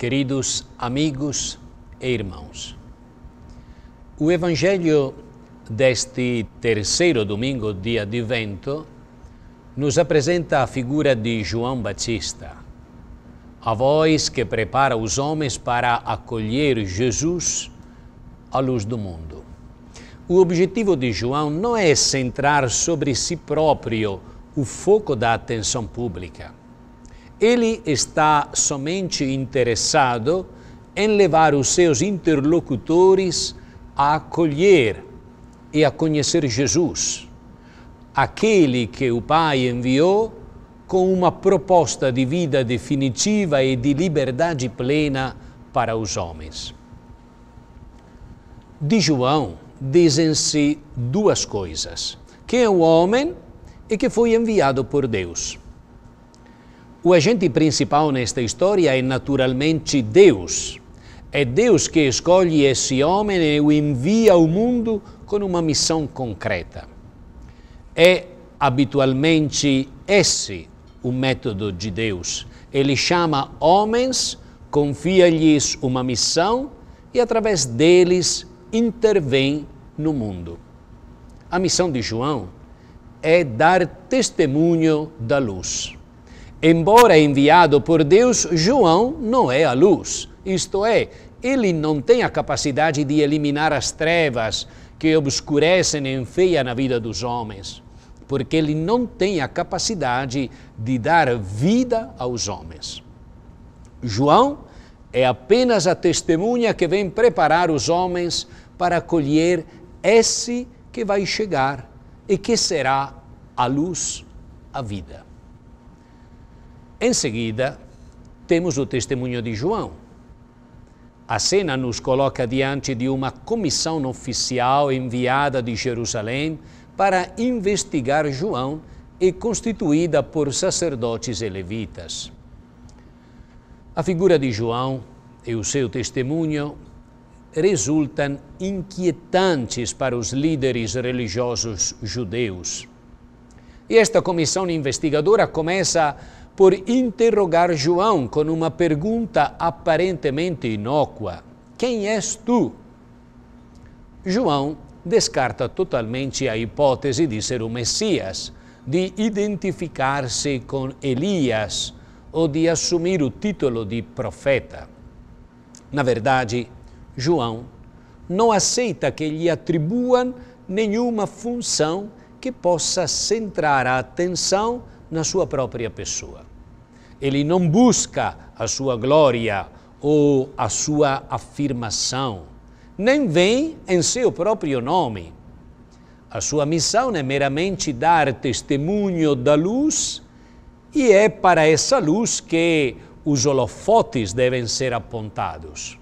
Queridos amigos e irmãos, o Evangelho deste terceiro domingo de Advento nos apresenta a figura de João Batista, a voz que prepara os homens para acolher Jesus à luz do mundo. O objetivo de João não é centrar sobre si próprio o foco da atenção pública ele está somente interessado em levar os seus interlocutores a acolher e a conhecer Jesus, aquele que o Pai enviou com uma proposta de vida definitiva e de liberdade plena para os homens. De João dizem-se duas coisas: que é um homem e que foi enviado por Deus. O agente principal nesta história é naturalmente Deus. É Deus que escolhe esse homem e o envia ao mundo com uma missão concreta. É habitualmente esse o método de Deus. Ele chama homens, confia-lhes uma missão e, através deles, intervém no mundo. A missão de João é dar testemunho da luz. Embora enviado por Deus, João não é a luz, isto é, ele não tem a capacidade de eliminar as trevas que obscurecem e enfeiam a vida dos homens, porque ele não tem a capacidade de dar vida aos homens. João é apenas a testemunha que vem preparar os homens para acolher esse que vai chegar e que será a luz, a vida. Em seguida, temos o testemunho de João. A cena nos coloca diante de uma comissão oficial enviada de Jerusalém para investigar João e constituída por sacerdotes e levitas. A figura de João e o seu testemunho resultam inquietantes para os líderes religiosos judeus. E esta comissão investigadora começa a por interrogar João com uma pergunta aparentemente inócua: Quem és tu? João descarta totalmente a hipótese de ser o Messias, de identificar-se com Elias ou de assumir o título de profeta. Na verdade, João não aceita que lhe atribuam nenhuma função que possa centrar a atenção na sua própria pessoa. Ele não busca a sua glória ou a sua afirmação, nem vem em seu próprio nome. A sua missão é meramente dar testemunho da luz, e é para essa luz que os holofotes devem ser apontados.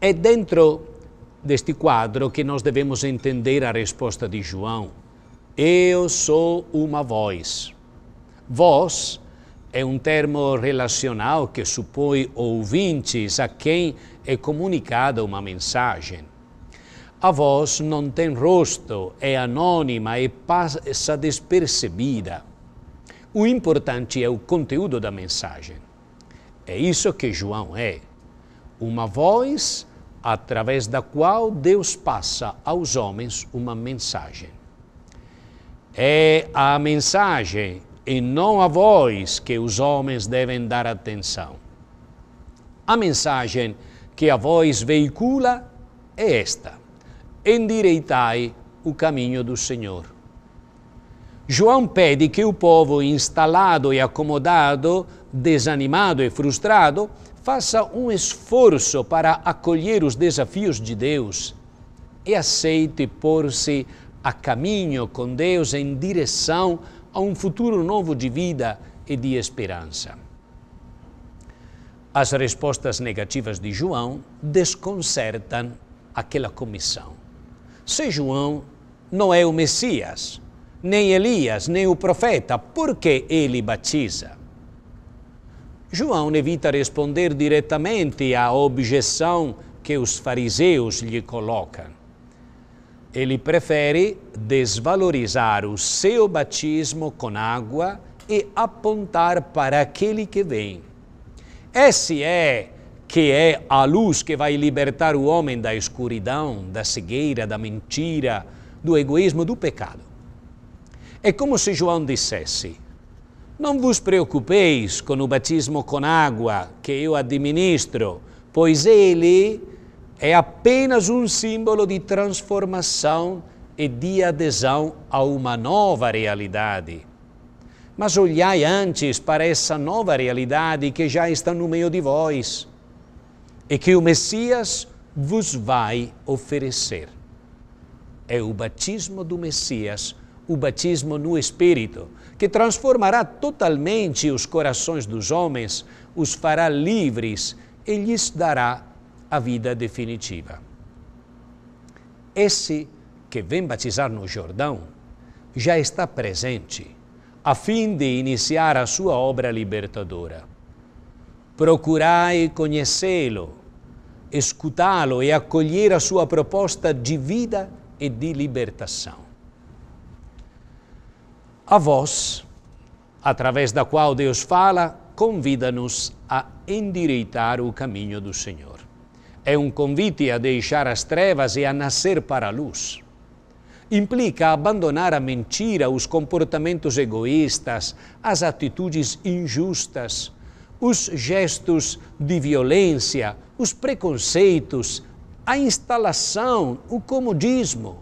É dentro deste quadro que nós devemos entender a resposta de João eu sou uma voz. Voz é um termo relacional que supõe ouvintes a quem é comunicada uma mensagem. A voz não tem rosto, é anônima e passa despercebida. O importante é o conteúdo da mensagem. É isso que João é. Uma voz através da qual Deus passa aos homens uma mensagem. É a mensagem e não a voz que os homens devem dar atenção. A mensagem que a voz veicula é esta: endireitai o caminho do Senhor. João pede que o povo instalado e acomodado, desanimado e frustrado, faça um esforço para acolher os desafios de Deus e aceite pôr-se a caminho com Deus em direção a um futuro novo de vida e de esperança. As respostas negativas de João desconcertam aquela comissão. Se João não é o Messias, nem Elias, nem o profeta, por que ele batiza? João evita responder diretamente à objeção que os fariseus lhe colocam ele prefere desvalorizar o seu batismo com água e apontar para aquele que vem. Esse é que é a luz que vai libertar o homem da escuridão, da cegueira, da mentira, do egoísmo, do pecado. É como se João dissesse: Não vos preocupeis com o batismo com água que eu administro, pois ele é apenas um símbolo de transformação e de adesão a uma nova realidade. Mas olhai antes para essa nova realidade que já está no meio de vós e que o Messias vos vai oferecer. É o batismo do Messias, o batismo no Espírito, que transformará totalmente os corações dos homens, os fará livres e lhes dará a vida definitiva. Esse que vem batizar no Jordão já está presente a fim de iniciar a sua obra libertadora. Procurai conhecê-lo, escutá-lo e acolher a sua proposta de vida e de libertação. A voz, através da qual Deus fala, convida-nos a endireitar o caminho do Senhor é um convite a deixar as trevas e a nascer para a luz. Implica abandonar a mentira, os comportamentos egoístas, as atitudes injustas, os gestos de violência, os preconceitos, a instalação, o comodismo,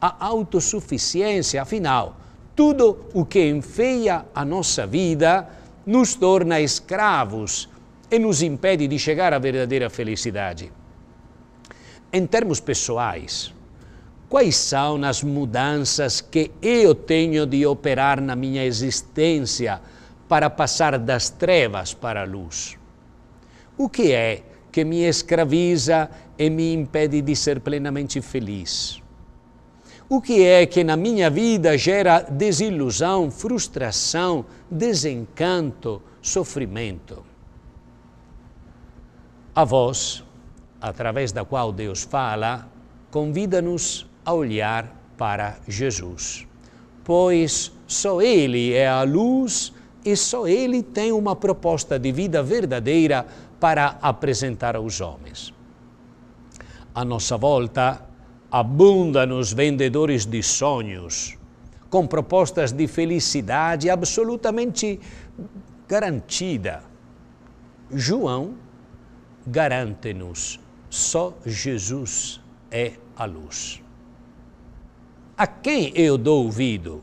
a autossuficiência, afinal, tudo o que enfeia a nossa vida nos torna escravos e nos impede de chegar à verdadeira felicidade. Em termos pessoais, quais são as mudanças que eu tenho de operar na minha existência para passar das trevas para a luz? O que é que me escraviza e me impede de ser plenamente feliz? O que é que na minha vida gera desilusão, frustração, desencanto, sofrimento? A voz, através da qual Deus fala, convida-nos a olhar para Jesus, pois só Ele é a luz e só Ele tem uma proposta de vida verdadeira para apresentar aos homens. À nossa volta, abundam-nos vendedores de sonhos, com propostas de felicidade absolutamente garantida. João garante-nos: só Jesus é a luz. A quem eu dou ouvido?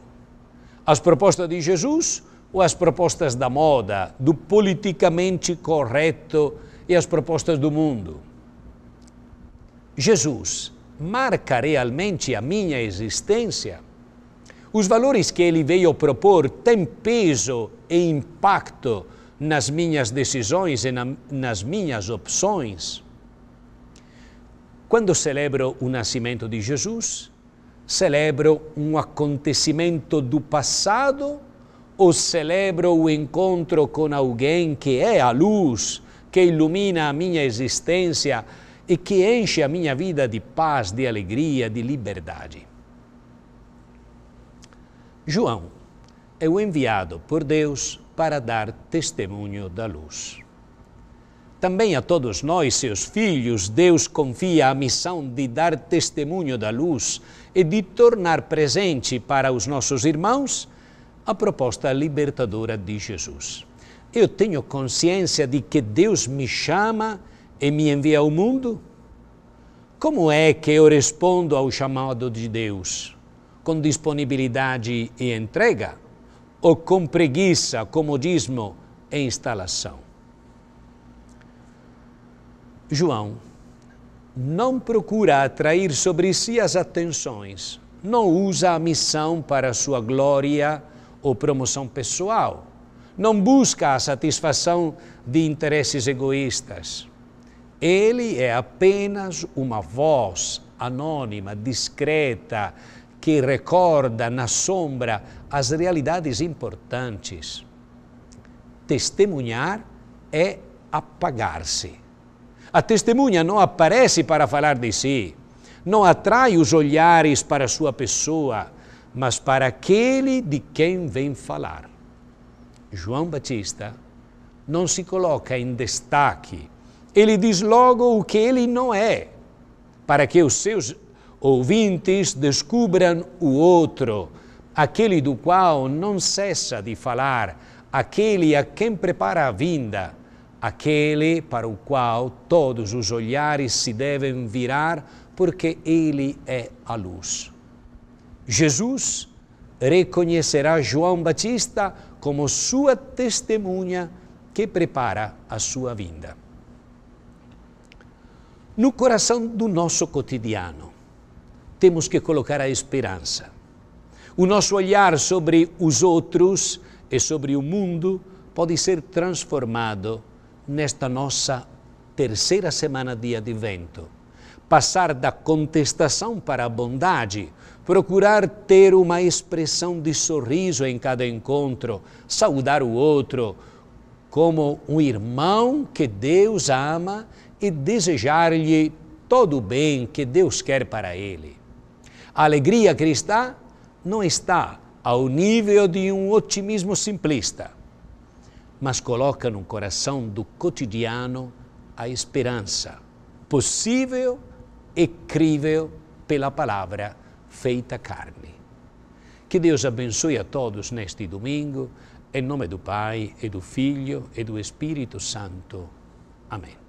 As propostas de Jesus ou as propostas da moda, do politicamente correto e as propostas do mundo? Jesus marca realmente a minha existência? Os valores que ele veio propor têm peso e impacto nas minhas decisões e na, nas minhas opções. Quando celebro o nascimento de Jesus, celebro um acontecimento do passado ou celebro o encontro com alguém que é a luz, que ilumina a minha existência e que enche a minha vida de paz, de alegria, de liberdade. João é o enviado por Deus para dar testemunho da luz. Também a todos nós, seus filhos, Deus confia a missão de dar testemunho da luz e de tornar presente para os nossos irmãos a proposta libertadora de Jesus. Eu tenho consciência de que Deus me chama e me envia ao mundo? Como é que eu respondo ao chamado de Deus? Com disponibilidade e entrega? ou com preguiça, comodismo e instalação. João não procura atrair sobre si as atenções, não usa a missão para sua glória ou promoção pessoal, não busca a satisfação de interesses egoístas. Ele é apenas uma voz anônima, discreta, que recorda na sombra as realidades importantes. Testemunhar é apagar-se. A testemunha não aparece para falar de si, não atrai os olhares para sua pessoa, mas para aquele de quem vem falar. João Batista não se coloca em destaque. Ele diz logo o que ele não é, para que os seus ouvintes descubram o outro, aquele do qual não cessa de falar, aquele a quem prepara a vinda, aquele para o qual todos os olhares se devem virar, porque ele é a luz. Jesus reconhecerá João Batista como sua testemunha que prepara a sua vinda. No coração do nosso cotidiano, temos que colocar a esperança. O nosso olhar sobre os outros e sobre o mundo pode ser transformado nesta nossa terceira semana de advento. Passar da contestação para a bondade, procurar ter uma expressão de sorriso em cada encontro, saudar o outro como um irmão que Deus ama e desejar-lhe todo o bem que Deus quer para ele. A alegria cristã não está ao nível de um otimismo simplista, mas coloca no coração do cotidiano a esperança, possível e crível pela palavra feita carne. Que Deus abençoe a todos neste domingo, em nome do Pai, e do Filho, e do Espírito Santo. Amém.